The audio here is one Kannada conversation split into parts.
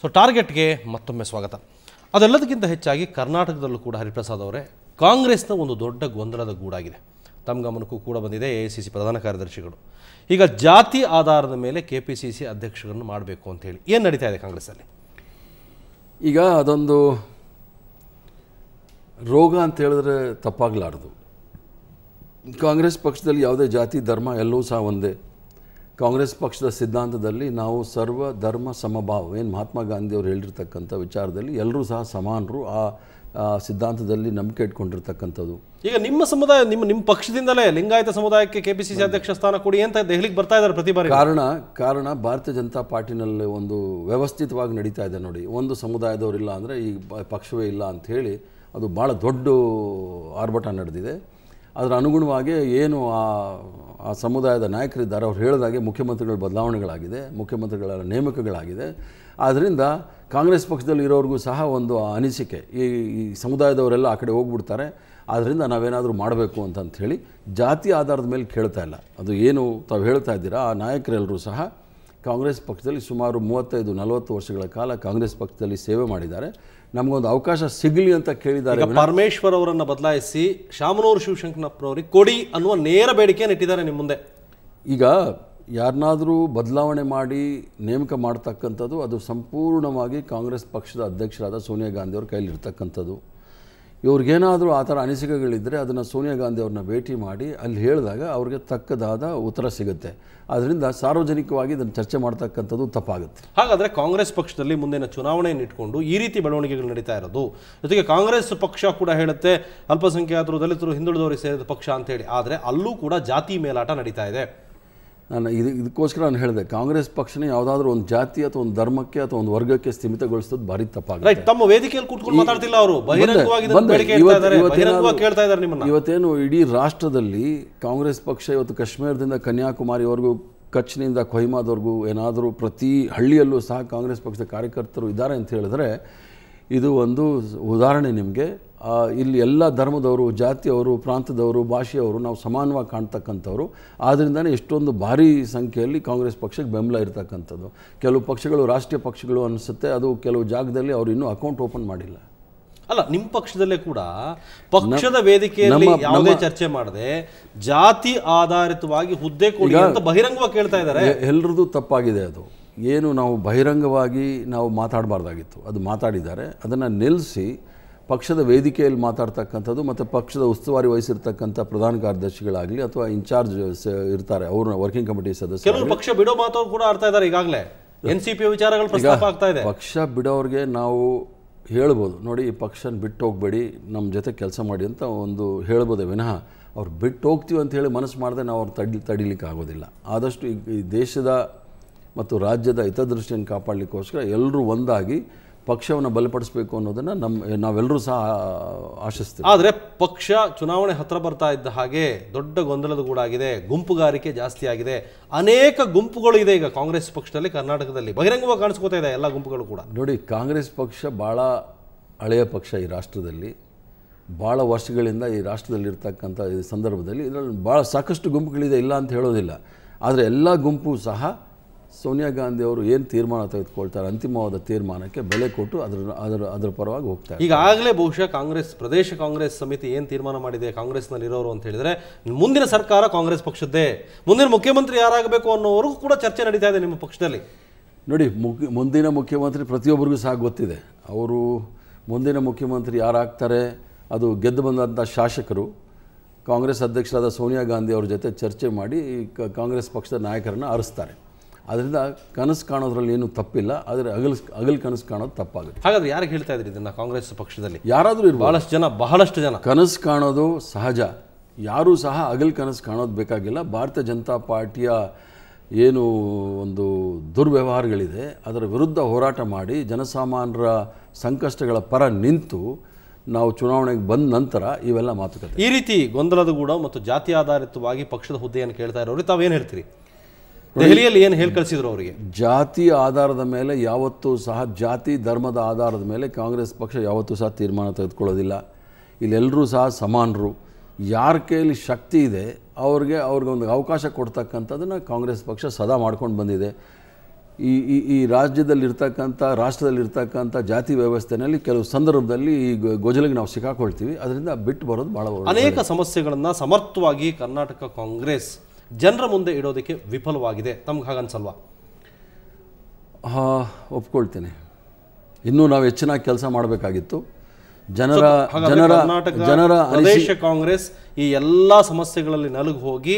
ಸೊ ಟಾರ್ಗೆಟ್ಗೆ ಮತ್ತೊಮ್ಮೆ ಸ್ವಾಗತ ಅದೆಲ್ಲದಕ್ಕಿಂತ ಹೆಚ್ಚಾಗಿ ಕರ್ನಾಟಕದಲ್ಲೂ ಕೂಡ ಹರಿಪ್ರಸಾದ್ ಅವರೇ ಕಾಂಗ್ರೆಸ್ನ ಒಂದು ದೊಡ್ಡ ಗೊಂದಲದ ಗೂಡಾಗಿದೆ ತಮ್ಮ ಗಮನಕ್ಕೂ ಕೂಡ ಬಂದಿದೆ ಎ ಸಿ ಸಿ ಪ್ರಧಾನ ಕಾರ್ಯದರ್ಶಿಗಳು ಈಗ ಜಾತಿ ಆಧಾರದ ಮೇಲೆ ಕೆ ಪಿ ಸಿ ಸಿ ಅಧ್ಯಕ್ಷರನ್ನು ಮಾಡಬೇಕು ಅಂತ ಹೇಳಿ ಏನು ನಡೀತಾ ಇದೆ ಕಾಂಗ್ರೆಸ್ಸಲ್ಲಿ ಈಗ ಅದೊಂದು ರೋಗ ಅಂತ ಹೇಳಿದ್ರೆ ತಪ್ಪಾಗಲಾರದು ಕಾಂಗ್ರೆಸ್ ಪಕ್ಷದಲ್ಲಿ ಯಾವುದೇ ಜಾತಿ ಧರ್ಮ ಎಲ್ಲವೂ ಸಹ ಒಂದೇ ಕಾಂಗ್ರೆಸ್ ಪಕ್ಷದ ಸಿದ್ಧಾಂತದಲ್ಲಿ ನಾವು ಸರ್ವ ಧರ್ಮ ಸಮಭಾವ ಏನು ಮಹಾತ್ಮ ಗಾಂಧಿಯವರು ಹೇಳಿರ್ತಕ್ಕಂಥ ವಿಚಾರದಲ್ಲಿ ಎಲ್ಲರೂ ಸಹ ಸಮಾನರು ಆ ಸಿದ್ಧಾಂತದಲ್ಲಿ ನಂಬಿಕೆ ಇಟ್ಕೊಂಡಿರ್ತಕ್ಕಂಥದ್ದು ಈಗ ನಿಮ್ಮ ಸಮುದಾಯ ನಿಮ್ಮ ನಿಮ್ಮ ಪಕ್ಷದಿಂದಲೇ ಲಿಂಗಾಯತ ಸಮುದಾಯಕ್ಕೆ ಕೆ ಪಿ ಸಿ ಸಿ ಅಧ್ಯಕ್ಷ ಸ್ಥಾನ ಕೊಡಿ ಅಂತ ದೆಹಲಿಗೆ ಬರ್ತಾ ಇದ್ದಾರೆ ಪ್ರತಿ ಬಾರಿ ಕಾರಣ ಕಾರಣ ಭಾರತೀಯ ಜನತಾ ಪಾರ್ಟಿನಲ್ಲಿ ಒಂದು ವ್ಯವಸ್ಥಿತವಾಗಿ ನಡೀತಾ ಇದೆ ನೋಡಿ ಒಂದು ಸಮುದಾಯದವರಿಲ್ಲ ಅಂದರೆ ಈ ಪಕ್ಷವೇ ಇಲ್ಲ ಅಂಥೇಳಿ ಅದು ಭಾಳ ದೊಡ್ಡ ಆರ್ಭಟ ನಡೆದಿದೆ ಅದರ ಅನುಗುಣವಾಗಿ ಏನು ಆ ಆ ಸಮುದಾಯದ ನಾಯಕರಿದ್ದಾರೆ ಅವ್ರು ಹೇಳಿದಾಗೆ ಮುಖ್ಯಮಂತ್ರಿಗಳ ಬದಲಾವಣೆಗಳಾಗಿದೆ ಮುಖ್ಯಮಂತ್ರಿಗಳ ನೇಮಕಗಳಾಗಿದೆ ಆದ್ದರಿಂದ ಕಾಂಗ್ರೆಸ್ ಪಕ್ಷದಲ್ಲಿ ಇರೋರಿಗೂ ಸಹ ಒಂದು ಅನಿಸಿಕೆ ಈ ಈ ಸಮುದಾಯದವರೆಲ್ಲ ಆ ಕಡೆ ಹೋಗ್ಬಿಡ್ತಾರೆ ಆದ್ದರಿಂದ ನಾವೇನಾದರೂ ಮಾಡಬೇಕು ಅಂತಂಥೇಳಿ ಜಾತಿ ಆಧಾರದ ಮೇಲೆ ಕೇಳ್ತಾ ಇಲ್ಲ ಅದು ಏನು ತಾವು ಹೇಳ್ತಾ ಇದ್ದೀರಾ ಆ ನಾಯಕರೆಲ್ಲರೂ ಸಹ ಕಾಂಗ್ರೆಸ್ ಪಕ್ಷದಲ್ಲಿ ಸುಮಾರು ಮೂವತ್ತೈದು ನಲವತ್ತು ವರ್ಷಗಳ ಕಾಲ ಕಾಂಗ್ರೆಸ್ ಪಕ್ಷದಲ್ಲಿ ಸೇವೆ ಮಾಡಿದ್ದಾರೆ ನಮಗೊಂದು ಅವಕಾಶ ಸಿಗಲಿ ಅಂತ ಕೇಳಿದ್ದಾರೆ ಪರಮೇಶ್ವರ್ ಅವರನ್ನು ಬದಲಾಯಿಸಿ ಶಾಮನೂರು ಶಿವಶಂಕರಪ್ಪನವರಿಗೆ ಕೊಡಿ ಅನ್ನುವ ನೇರ ಬೇಡಿಕೆಯನ್ನು ಇಟ್ಟಿದ್ದಾರೆ ನಿಮ್ಮ ಮುಂದೆ ಈಗ ಯಾರನ್ನಾದರೂ ಬದಲಾವಣೆ ಮಾಡಿ ನೇಮಕ ಮಾಡತಕ್ಕಂಥದ್ದು ಅದು ಸಂಪೂರ್ಣವಾಗಿ ಕಾಂಗ್ರೆಸ್ ಪಕ್ಷದ ಅಧ್ಯಕ್ಷರಾದ ಸೋನಿಯಾ ಗಾಂಧಿಯವ್ರ ಕೈಯಲ್ಲಿರ್ತಕ್ಕಂಥದ್ದು ಇವ್ರಿಗೇನಾದರೂ ಆ ಥರ ಅನಿಸಿಕೆಗಳಿದ್ದರೆ ಅದನ್ನು ಸೋನಿಯಾ ಗಾಂಧಿ ಅವ್ರನ್ನ ಭೇಟಿ ಮಾಡಿ ಅಲ್ಲಿ ಹೇಳಿದಾಗ ಅವ್ರಿಗೆ ತಕ್ಕದಾದ ಉತ್ತರ ಸಿಗುತ್ತೆ ಅದರಿಂದ ಸಾರ್ವಜನಿಕವಾಗಿ ಇದನ್ನು ಚರ್ಚೆ ಮಾಡ್ತಕ್ಕಂಥದ್ದು ತಪ್ಪಾಗುತ್ತೆ ಹಾಗಾದರೆ ಕಾಂಗ್ರೆಸ್ ಪಕ್ಷದಲ್ಲಿ ಮುಂದಿನ ಚುನಾವಣೆಯನ್ನು ಇಟ್ಕೊಂಡು ಈ ರೀತಿ ಬೆಳವಣಿಗೆಗಳು ನಡೀತಾ ಇರೋದು ಜೊತೆಗೆ ಕಾಂಗ್ರೆಸ್ ಪಕ್ಷ ಕೂಡ ಹೇಳುತ್ತೆ ಅಲ್ಪಸಂಖ್ಯಾತರು ದಲಿತರು ಹಿಂದುಳಿದವರಿಗೆ ಸೇರಿದ ಪಕ್ಷ ಅಂತೇಳಿ ಆದರೆ ಅಲ್ಲೂ ಕೂಡ ಜಾತಿ ಮೇಲಾಟ ನಡೀತಾ ಇದೆ ನಾನು ಇದು ಇದಕ್ಕೋಸ್ಕರ ನಾನು ಹೇಳಿದೆ ಕಾಂಗ್ರೆಸ್ ಪಕ್ಷನೇ ಯಾವುದಾದ್ರೂ ಒಂದು ಜಾತಿ ಅಥವಾ ಒಂದು ಧರ್ಮಕ್ಕೆ ಅಥವಾ ಒಂದು ವರ್ಗಕ್ಕೆ ಸ್ಥಿಮಿತಗೊಳಿಸೋದು ಭಾರಿ ತಪ್ಪಾಗುತ್ತೆ ತಮ್ಮ ವೇದಿಕೆಯಲ್ಲಿ ಕೂತ್ಕೊಂಡು ಮಾತಾಡ್ತಿಲ್ಲ ಅವರು ಇವತ್ತೇನು ಇಡೀ ರಾಷ್ಟ್ರದಲ್ಲಿ ಕಾಂಗ್ರೆಸ್ ಪಕ್ಷ ಇವತ್ತು ಕಾಶ್ಮೀರದಿಂದ ಕನ್ಯಾಕುಮಾರಿವರೆಗೂ ಕಚ್ನಿಂದ ಕೊಹಿಮಾದವರೆಗೂ ಏನಾದರೂ ಪ್ರತಿ ಹಳ್ಳಿಯಲ್ಲೂ ಸಹ ಕಾಂಗ್ರೆಸ್ ಪಕ್ಷದ ಕಾರ್ಯಕರ್ತರು ಇದ್ದಾರೆ ಅಂತ ಹೇಳಿದ್ರೆ ಇದು ಒಂದು ಉದಾಹರಣೆ ನಿಮಗೆ ಇಲ್ಲಿ ಎಲ್ಲ ಧರ್ಮದವರು ಜಾತಿಯವರು ಪ್ರಾಂತದವರು ಭಾಷೆಯವರು ನಾವು ಸಮಾನವಾಗಿ ಕಾಣ್ತಕ್ಕಂಥವ್ರು ಆದ್ದರಿಂದನೇ ಎಷ್ಟೊಂದು ಭಾರಿ ಸಂಖ್ಯೆಯಲ್ಲಿ ಕಾಂಗ್ರೆಸ್ ಪಕ್ಷಕ್ಕೆ ಬೆಂಬಲ ಇರತಕ್ಕಂಥದ್ದು ಕೆಲವು ಪಕ್ಷಗಳು ರಾಷ್ಟ್ರೀಯ ಪಕ್ಷಗಳು ಅನಿಸುತ್ತೆ ಅದು ಕೆಲವು ಜಾಗದಲ್ಲಿ ಅವರು ಇನ್ನೂ ಅಕೌಂಟ್ ಓಪನ್ ಮಾಡಿಲ್ಲ ಅಲ್ಲ ನಿಮ್ಮ ಪಕ್ಷದಲ್ಲೇ ಕೂಡ ಪಕ್ಷದ ವೇದಿಕೆಯಲ್ಲಿ ಯಾವುದೇ ಚರ್ಚೆ ಮಾಡದೆ ಜಾತಿ ಆಧಾರಿತವಾಗಿ ಹುದ್ದೆ ಕೊಡಿ ಅಂತ ಬಹಿರಂಗವಾಗಿ ಕೇಳ್ತಾ ಇದ್ದಾರೆ ಎಲ್ಲರದು ತಪ್ಪಾಗಿದೆ ಅದು ಏನು ನಾವು ಬಹಿರಂಗವಾಗಿ ನಾವು ಮಾತಾಡಬಾರ್ದಾಗಿತ್ತು ಅದು ಮಾತಾಡಿದ್ದಾರೆ ಅದನ್ನು ನಿಲ್ಲಿಸಿ ಪಕ್ಷದ ವೇದಿಕೆಯಲ್ಲಿ ಮಾತಾಡ್ತಕ್ಕಂಥದ್ದು ಮತ್ತು ಪಕ್ಷದ ಉಸ್ತುವಾರಿ ವಹಿಸಿರ್ತಕ್ಕಂಥ ಪ್ರಧಾನ ಕಾರ್ಯದರ್ಶಿಗಳಾಗಲಿ ಅಥವಾ ಇನ್ಚಾರ್ಜ್ ಇರ್ತಾರೆ ಅವರು ವರ್ಕಿಂಗ್ ಕಮಿಟಿ ಸದಸ್ಯರು ಪಕ್ಷ ಬಿಡೋ ಮಾತು ಕೂಡ ಆಡ್ತಾ ಇದ್ದಾರೆ ಈಗಾಗಲೇ ಎನ್ ಸಿ ಪಿ ವಿಚಾರಗಳು ಇದೆ ಪಕ್ಷ ಬಿಡೋರಿಗೆ ನಾವು ಹೇಳ್ಬೋದು ನೋಡಿ ಈ ಪಕ್ಷನ ಬಿಟ್ಟು ಹೋಗ್ಬೇಡಿ ನಮ್ಮ ಜೊತೆ ಕೆಲಸ ಮಾಡಿ ಅಂತ ಒಂದು ಹೇಳ್ಬೋದೆ ವಿನಃ ಅವ್ರು ಬಿಟ್ಟು ಹೋಗ್ತೀವಿ ಅಂತ ಹೇಳಿ ಮನಸ್ಸು ಮಾಡಿದೆ ನಾವು ಅವ್ರು ತಡಿ ತಡಿಲಿಕ್ಕೆ ಆಗೋದಿಲ್ಲ ಆದಷ್ಟು ಈ ದೇಶದ ಮತ್ತು ರಾಜ್ಯದ ಹಿತದೃಷ್ಟಿಯನ್ನು ಕಾಪಾಡಲಿಕ್ಕೋಸ್ಕರ ಎಲ್ಲರೂ ಒಂದಾಗಿ ಪಕ್ಷವನ್ನು ಬಲಪಡಿಸಬೇಕು ಅನ್ನೋದನ್ನು ನಮ್ಮ ನಾವೆಲ್ಲರೂ ಸಹ ಆಶಿಸ್ತೀವಿ ಆದರೆ ಪಕ್ಷ ಚುನಾವಣೆ ಹತ್ರ ಬರ್ತಾ ಇದ್ದ ಹಾಗೆ ದೊಡ್ಡ ಗೊಂದಲದ ಕೂಡ ಆಗಿದೆ ಗುಂಪುಗಾರಿಕೆ ಜಾಸ್ತಿ ಆಗಿದೆ ಅನೇಕ ಗುಂಪುಗಳು ಇದೆ ಈಗ ಕಾಂಗ್ರೆಸ್ ಪಕ್ಷದಲ್ಲಿ ಕರ್ನಾಟಕದಲ್ಲಿ ಬಹಿರಂಗವಾಗಿ ಕಾಣಿಸ್ಕೋತಾ ಇದೆ ಎಲ್ಲ ಗುಂಪುಗಳು ಕೂಡ ನೋಡಿ ಕಾಂಗ್ರೆಸ್ ಪಕ್ಷ ಭಾಳ ಹಳೆಯ ಪಕ್ಷ ಈ ರಾಷ್ಟ್ರದಲ್ಲಿ ಭಾಳ ವರ್ಷಗಳಿಂದ ಈ ರಾಷ್ಟ್ರದಲ್ಲಿರ್ತಕ್ಕಂಥ ಈ ಸಂದರ್ಭದಲ್ಲಿ ಇದರಲ್ಲಿ ಭಾಳ ಸಾಕಷ್ಟು ಗುಂಪುಗಳಿದೆ ಇಲ್ಲ ಅಂತ ಹೇಳೋದಿಲ್ಲ ಆದರೆ ಎಲ್ಲ ಗುಂಪು ಸಹ ಸೋನಿಯಾ ಗಾಂಧಿ ಅವರು ಏನು ತೀರ್ಮಾನ ತೆಗೆದುಕೊಳ್ತಾರೆ ಅಂತಿಮವಾದ ತೀರ್ಮಾನಕ್ಕೆ ಬೆಲೆ ಕೊಟ್ಟು ಅದರ ಅದರ ಅದರ ಪರವಾಗಿ ಹೋಗ್ತಾರೆ ಈಗಾಗಲೇ ಬಹುಶಃ ಕಾಂಗ್ರೆಸ್ ಪ್ರದೇಶ ಕಾಂಗ್ರೆಸ್ ಸಮಿತಿ ಏನು ತೀರ್ಮಾನ ಮಾಡಿದೆ ಕಾಂಗ್ರೆಸ್ನಲ್ಲಿರೋರು ಅಂತ ಹೇಳಿದರೆ ಮುಂದಿನ ಸರ್ಕಾರ ಕಾಂಗ್ರೆಸ್ ಪಕ್ಷದ್ದೇ ಮುಂದಿನ ಮುಖ್ಯಮಂತ್ರಿ ಯಾರಾಗಬೇಕು ಅನ್ನೋವರೆಗೂ ಕೂಡ ಚರ್ಚೆ ನಡೀತಾ ಇದೆ ನಿಮ್ಮ ಪಕ್ಷದಲ್ಲಿ ನೋಡಿ ಮುಖ್ಯ ಮುಂದಿನ ಮುಖ್ಯಮಂತ್ರಿ ಪ್ರತಿಯೊಬ್ಬರಿಗೂ ಸಹ ಗೊತ್ತಿದೆ ಅವರು ಮುಂದಿನ ಮುಖ್ಯಮಂತ್ರಿ ಯಾರಾಗ್ತಾರೆ ಅದು ಗೆದ್ದು ಬಂದಂಥ ಶಾಸಕರು ಕಾಂಗ್ರೆಸ್ ಅಧ್ಯಕ್ಷರಾದ ಸೋನಿಯಾ ಗಾಂಧಿ ಅವ್ರ ಜೊತೆ ಚರ್ಚೆ ಮಾಡಿ ಕಾಂಗ್ರೆಸ್ ಪಕ್ಷದ ನಾಯಕರನ್ನು ಆರಿಸ್ತಾರೆ ಅದರಿಂದ ಕನಸು ಕಾಣೋದ್ರಲ್ಲಿ ಏನು ತಪ್ಪಿಲ್ಲ ಆದರೆ ಅಗಲ್ ಅಗಲ್ ಕನಸು ಕಾಣೋದು ತಪ್ಪಾಗುತ್ತೆ ಹಾಗಾದ್ರೆ ಯಾರಿಗೆ ಹೇಳ್ತಾ ಇದ್ರಿ ಇದನ್ನ ಕಾಂಗ್ರೆಸ್ ಪಕ್ಷದಲ್ಲಿ ಯಾರಾದರೂ ಬಹಳಷ್ಟು ಜನ ಬಹಳಷ್ಟು ಜನ ಕನಸು ಕಾಣೋದು ಸಹಜ ಯಾರೂ ಸಹ ಅಗಲ್ ಕನಸು ಕಾಣೋದು ಬೇಕಾಗಿಲ್ಲ ಭಾರತೀಯ ಜನತಾ ಪಾರ್ಟಿಯ ಏನು ಒಂದು ದುರ್ವ್ಯವಹಾರಗಳಿದೆ ಅದರ ವಿರುದ್ಧ ಹೋರಾಟ ಮಾಡಿ ಜನಸಾಮಾನ್ಯರ ಸಂಕಷ್ಟಗಳ ಪರ ನಿಂತು ನಾವು ಚುನಾವಣೆಗೆ ಬಂದ ನಂತರ ಇವೆಲ್ಲ ಮಾತುಕತೆ ಈ ರೀತಿ ಗೊಂದಲದ ಕೂಡ ಮತ್ತು ಜಾತಿ ಆಧಾರಿತವಾಗಿ ಪಕ್ಷದ ಹುದ್ದೆಯನ್ನು ಕೇಳ್ತಾ ಇರೋರು ತಾವೇನು ಹೇಳ್ತೀರಿ ದೆಹಲಿಯಲ್ಲಿ ಏನು ಹೇಳಿ ಕಳಿಸಿದ್ರು ಅವರಿಗೆ ಜಾತಿ ಆಧಾರದ ಮೇಲೆ ಯಾವತ್ತೂ ಸಹ ಜಾತಿ ಧರ್ಮದ ಆಧಾರದ ಮೇಲೆ ಕಾಂಗ್ರೆಸ್ ಪಕ್ಷ ಯಾವತ್ತೂ ಸಹ ತೀರ್ಮಾನ ತೆಗೆದುಕೊಳ್ಳೋದಿಲ್ಲ ಇಲ್ಲೆಲ್ಲರೂ ಸಹ ಸಮಾನರು ಯಾರ ಕೈಯಲ್ಲಿ ಶಕ್ತಿ ಇದೆ ಅವ್ರಿಗೆ ಒಂದು ಅವಕಾಶ ಕೊಡ್ತಕ್ಕಂಥದ್ದನ್ನು ಕಾಂಗ್ರೆಸ್ ಪಕ್ಷ ಸದಾ ಮಾಡ್ಕೊಂಡು ಬಂದಿದೆ ಈ ಈ ಈ ರಾಜ್ಯದಲ್ಲಿರ್ತಕ್ಕಂಥ ರಾಷ್ಟ್ರದಲ್ಲಿರ್ತಕ್ಕಂಥ ಜಾತಿ ವ್ಯವಸ್ಥೆನಲ್ಲಿ ಕೆಲವು ಸಂದರ್ಭದಲ್ಲಿ ಈ ಗೊಜಲಿಗೆ ನಾವು ಸಿಕ್ಕಾಕೊಳ್ತೀವಿ ಅದರಿಂದ ಬಿಟ್ಟು ಬರೋದು ಭಾಳ ಅನೇಕ ಸಮಸ್ಯೆಗಳನ್ನು ಸಮರ್ಥವಾಗಿ ಕರ್ನಾಟಕ ಕಾಂಗ್ರೆಸ್ ಜನರ ಮುಂದೆ ಇಡೋದಕ್ಕೆ ವಿಫಲವಾಗಿದೆ ತಮ್ಗೆ ಹಾಗನ್ಸಲ್ವಾ ಒಪ್ಕೊಳ್ತೇನೆ ಇನ್ನೂ ನಾವು ಹೆಚ್ಚಿನ ಕೆಲಸ ಮಾಡಬೇಕಾಗಿತ್ತು ಜನರ ಜನರ ಜನರ ಪ್ರದೇಶ ಕಾಂಗ್ರೆಸ್ ಈ ಎಲ್ಲ ಸಮಸ್ಯೆಗಳಲ್ಲಿ ನಲುಗು ಹೋಗಿ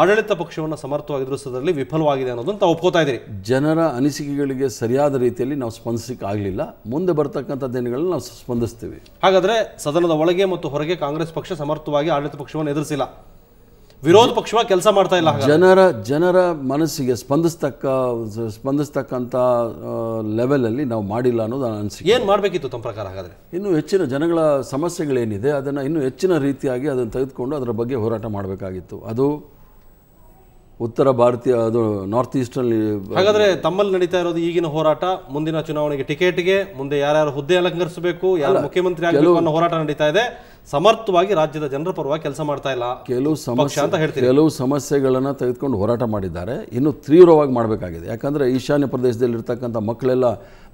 ಆಡಳಿತ ಪಕ್ಷವನ್ನು ಸಮರ್ಥವಾಗಿ ಎದುರಿಸೋದ್ರಲ್ಲಿ ವಿಫಲವಾಗಿದೆ ಅನ್ನೋದನ್ನು ತಾವು ಒಪ್ಕೋತಾ ಇದ್ದೀರಿ ಜನರ ಅನಿಸಿಕೆಗಳಿಗೆ ಸರಿಯಾದ ರೀತಿಯಲ್ಲಿ ನಾವು ಸ್ಪಂದಿಸಲಿಕ್ಕೆ ಆಗಲಿಲ್ಲ ಮುಂದೆ ಬರ್ತಕ್ಕಂಥ ದಿನಗಳಲ್ಲಿ ನಾವು ಸ್ಪಂದಿಸ್ತೀವಿ ಹಾಗಾದರೆ ಸದನದ ಒಳಗೆ ಮತ್ತು ಹೊರಗೆ ಕಾಂಗ್ರೆಸ್ ಪಕ್ಷ ಸಮರ್ಥವಾಗಿ ಆಡಳಿತ ಪಕ್ಷವನ್ನು ಎದುರಿಸಿಲ್ಲ ವಿರೋಧ ಪಕ್ಷವಾಗಿ ಕೆಲಸ ಮಾಡ್ತಾ ಇಲ್ಲ ಜನರ ಜನರ ಮನಸ್ಸಿಗೆ ಸ್ಪಂದಿಸ್ತಕ್ಕ ಸ್ಪಂದಿಸ್ತಕ್ಕಂಥ ಲೆವೆಲಲ್ಲಿ ನಾವು ಮಾಡಿಲ್ಲ ಅನ್ನೋದು ಅನಿಸಿಕೆ ಏನು ಮಾಡಬೇಕಿತ್ತು ತಮ್ಮ ಪ್ರಕಾರ ಹಾಗಾದ್ರೆ ಇನ್ನು ಹೆಚ್ಚಿನ ಜನಗಳ ಸಮಸ್ಯೆಗಳೇನಿದೆ ಅದನ್ನು ಇನ್ನೂ ಹೆಚ್ಚಿನ ರೀತಿಯಾಗಿ ಅದನ್ನು ತೆಗೆದುಕೊಂಡು ಅದರ ಬಗ್ಗೆ ಹೋರಾಟ ಮಾಡಬೇಕಾಗಿತ್ತು ಅದು ಉತ್ತರ ಭಾರತೀಯ ಅದು ನಾರ್ತ್ ಈಸ್ಟಲ್ಲಿ ಹಾಗಾದರೆ ತಮ್ಮಲ್ಲಿ ನಡೀತಾ ಇರೋದು ಈಗಿನ ಹೋರಾಟ ಮುಂದಿನ ಚುನಾವಣೆಗೆ ಟಿಕೆಟ್ಗೆ ಮುಂದೆ ಯಾರ್ಯಾರು ಹುದ್ದೆ ಅಲಂಕರಿಸಬೇಕು ಯಾರು ಮುಖ್ಯಮಂತ್ರಿ ಆಗಬೇಕು ಅನ್ನೋ ಹೋರಾಟ ನಡೀತಾ ಇದೆ ಸಮರ್ಥವಾಗಿ ರಾಜ್ಯದ ಜನರ ಪರವಾಗಿ ಕೆಲಸ ಮಾಡ್ತಾ ಇಲ್ಲ ಕೆಲವು ಸಮಸ್ಯೆ ಅಂತ ಹೇಳ್ತೀವಿ ಕೆಲವು ಸಮಸ್ಯೆಗಳನ್ನು ತೆಗೆದುಕೊಂಡು ಹೋರಾಟ ಮಾಡಿದ್ದಾರೆ ಇನ್ನು ತೀವ್ರವಾಗಿ ಮಾಡಬೇಕಾಗಿದೆ ಯಾಕಂದರೆ ಈಶಾನ್ಯ ಪ್ರದೇಶದಲ್ಲಿ ಪ್ರದೇಶದಲ್ಲಿರ್ತಕ್ಕಂಥ ಮಕ್ಕಳೆಲ್ಲ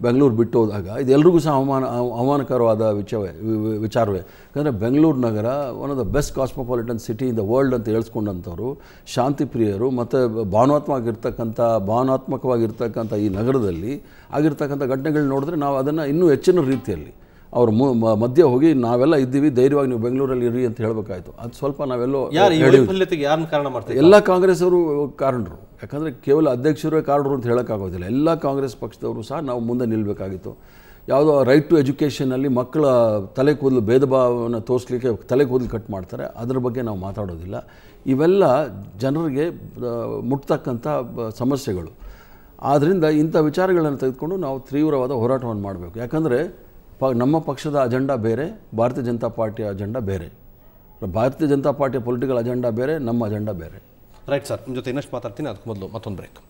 ಬೆಂಗಳೂರು ಬಿಟ್ಟು ಹೋದಾಗ ಇದೆಲ್ಲರಿಗೂ ಸಹ ಅವಮಾನ ಅವಮಾನಕರವಾದ ವಿಚಾರವೇ ವಿಚಾರವೇ ಯಾಕಂದರೆ ಬೆಂಗಳೂರು ನಗರ one of the best cosmopolitan city in the world ಅಂತ ಹೇಳ್ಸ್ಕೊಂಡಂಥವ್ರು ಶಾಂತಿ ಪ್ರಿಯರು ಮತ್ತು ಭಾವನಾತ್ಮಕವಾಗಿರ್ತಕ್ಕಂಥ ಭಾವನಾತ್ಮಕವಾಗಿರ್ತಕ್ಕಂಥ ಈ ನಗರದಲ್ಲಿ ಆಗಿರ್ತಕ್ಕಂಥ ಘಟನೆಗಳು ನೋಡಿದ್ರೆ ನಾವು ಅದನ್ನು ಇನ್ನೂ ಹೆಚ್ಚಿನ ರೀತಿಯಲ್ಲಿ ಅವರು ಮಧ್ಯೆ ಹೋಗಿ ನಾವೆಲ್ಲ ಇದ್ದೀವಿ ಧೈರ್ಯವಾಗಿ ನೀವು ಬೆಂಗಳೂರಲ್ಲಿ ಇರಿ ಅಂತ ಹೇಳಬೇಕಾಯ್ತು ಅದು ಸ್ವಲ್ಪ ನಾವೆಲ್ಲೋ ಕಾರಣ ಮಾಡ್ತೀವಿ ಎಲ್ಲ ಕಾಂಗ್ರೆಸ್ ಅವರು ಕಾರಣರು ಯಾಕಂದರೆ ಕೇವಲ ಅಧ್ಯಕ್ಷರೇ ಕಾರಣರು ಅಂತ ಹೇಳೋಕ್ಕಾಗೋದಿಲ್ಲ ಎಲ್ಲ ಕಾಂಗ್ರೆಸ್ ಪಕ್ಷದವರು ಸಹ ನಾವು ಮುಂದೆ ನಿಲ್ಲಬೇಕಾಗಿತ್ತು ಯಾವುದೋ ರೈಟ್ ಟು ಎಜುಕೇಷನಲ್ಲಿ ಮಕ್ಕಳ ತಲೆ ಕೂದಲು ಭೇದ ಭಾವವನ್ನು ತೋರಿಸ್ಲಿಕ್ಕೆ ತಲೆ ಕೂದಲು ಕಟ್ ಮಾಡ್ತಾರೆ ಅದರ ಬಗ್ಗೆ ನಾವು ಮಾತಾಡೋದಿಲ್ಲ ಇವೆಲ್ಲ ಜನರಿಗೆ ಮುಟ್ತಕ್ಕಂಥ ಸಮಸ್ಯೆಗಳು ಆದ್ದರಿಂದ ಇಂಥ ವಿಚಾರಗಳನ್ನು ತೆಗೆದುಕೊಂಡು ನಾವು ತೀವ್ರವಾದ ಹೋರಾಟವನ್ನು ಮಾಡಬೇಕು ಯಾಕಂದರೆ ಪ ನಮ್ಮ ಪಕ್ಷದ ಅಜೆಂಡಾ ಬೇರೆ ಭಾರತೀಯ ಜನತಾ ಪಾರ್ಟಿಯ ಅಜೆಂಡಾ ಬೇರೆ ಭಾರತೀಯ ಜನತಾ ಪಾರ್ಟಿಯ ಪೊಲಿಟಿಕಲ್ ಅಜೆಂಡಾ ಬೇರೆ ನಮ್ಮ ಅಜೆಂಡಾ ಬೇರೆ ರೈಟ್ ಸರ್ ನಿಮ್ಮ ಜೊತೆ ಇನ್ನಷ್ಟು ಮಾತಾಡ್ತೀನಿ ಅದಕ್ಕೆ ಮೊದಲು ಮತ್ತೊಂದು ಬ್ರೇಕ್